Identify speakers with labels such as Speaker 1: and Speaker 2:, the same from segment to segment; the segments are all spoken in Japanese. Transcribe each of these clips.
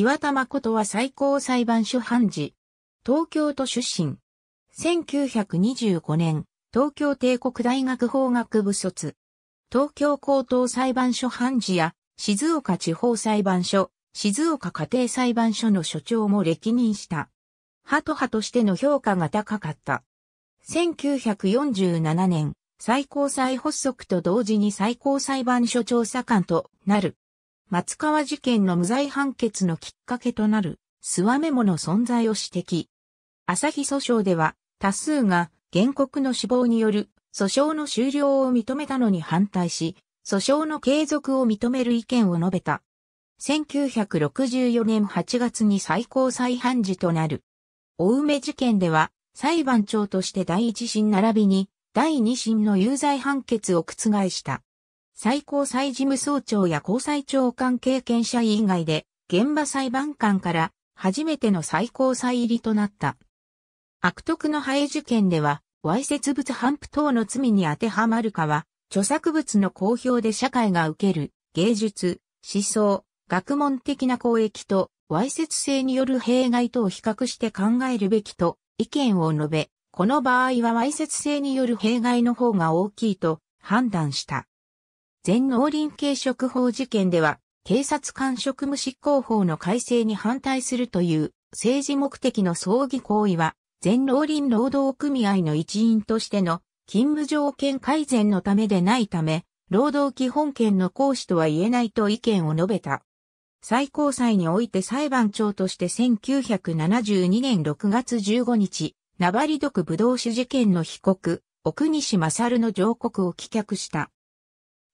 Speaker 1: 岩田誠は最高裁判所判事。東京都出身。1925年、東京帝国大学法学部卒。東京高等裁判所判事や、静岡地方裁判所、静岡家庭裁判所の所長も歴任した。ハト派としての評価が高かった。1947年、最高裁発足と同時に最高裁判所調査官となる。松川事件の無罪判決のきっかけとなる、スワメモの存在を指摘。朝日訴訟では、多数が原告の死亡による訴訟の終了を認めたのに反対し、訴訟の継続を認める意見を述べた。1964年8月に最高裁判事となる。大梅事件では、裁判長として第一審並びに第二審の有罪判決を覆した。最高裁事務総長や高裁長官経験者以外で、現場裁判官から初めての最高裁入りとなった。悪徳のハエ験では、わいせつ物反布等の罪に当てはまるかは、著作物の公表で社会が受ける芸術、思想、学問的な公益と、わいせつ性による弊害とを比較して考えるべきと意見を述べ、この場合はわいせつ性による弊害の方が大きいと判断した。全農林系食法事件では、警察官職務執行法の改正に反対するという政治目的の葬儀行為は、全農林労働組合の一員としての勤務条件改善のためでないため、労働基本権の行使とは言えないと意見を述べた。最高裁において裁判長として1972年6月15日、ナバリ毒武道士酒事件の被告、奥西勝の上告を棄却した。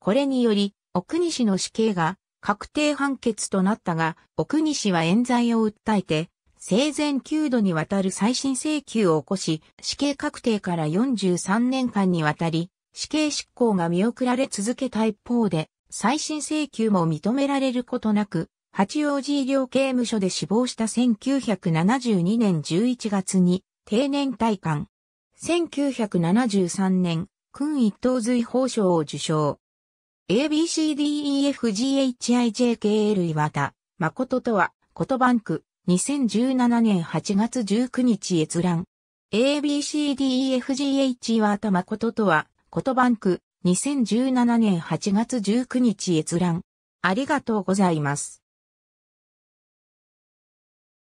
Speaker 1: これにより、奥西の死刑が確定判決となったが、奥西は冤罪を訴えて、生前9度にわたる再審請求を起こし、死刑確定から43年間にわたり、死刑執行が見送られ続けた一方で、再審請求も認められることなく、八王子医療刑務所で死亡した1972年11月に定年退官。1973年、君一等随法賞を受賞。ABCDEFGHIJKL 岩田、誠とは、ことバンク、2017年8月19日閲覧。ABCDEFGH 岩田誠とは、ことバンク、2017年8月19日閲覧。ありがとうございます。